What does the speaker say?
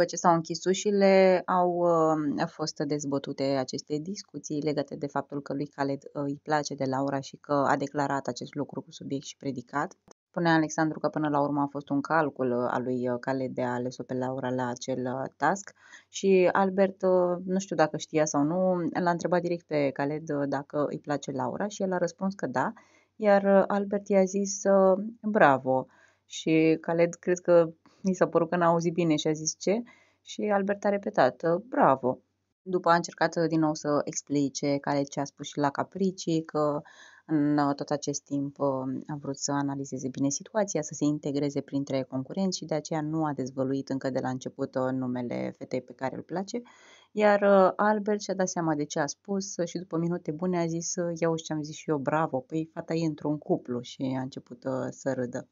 după ce s-au închis ușile, au uh, fost dezbătute aceste discuții legate de faptul că lui Khaled uh, îi place de Laura și că a declarat acest lucru cu subiect și predicat. Spunea Alexandru că până la urmă a fost un calcul uh, al lui Khaled de a ales-o pe Laura la acel task și Albert, nu știu dacă știa sau nu, l-a întrebat direct pe Khaled dacă îi place Laura și el a răspuns că da, iar Albert i-a zis bravo și Khaled cred că mi s-a părut că n-a auzit bine și a zis ce și Albert a repetat, ă, bravo. După a încercat ă, din nou să explice care ce a spus și la Capricii, că în ă, tot acest timp a vrut să analizeze bine situația, să se integreze printre concurenți și de aceea nu a dezvăluit încă de la început numele fetei pe care îl place. Iar Albert și-a dat seama de ce a spus și după minute bune a zis, iau și ce am zis și eu, bravo, păi fata e într-un cuplu și a început să râdă.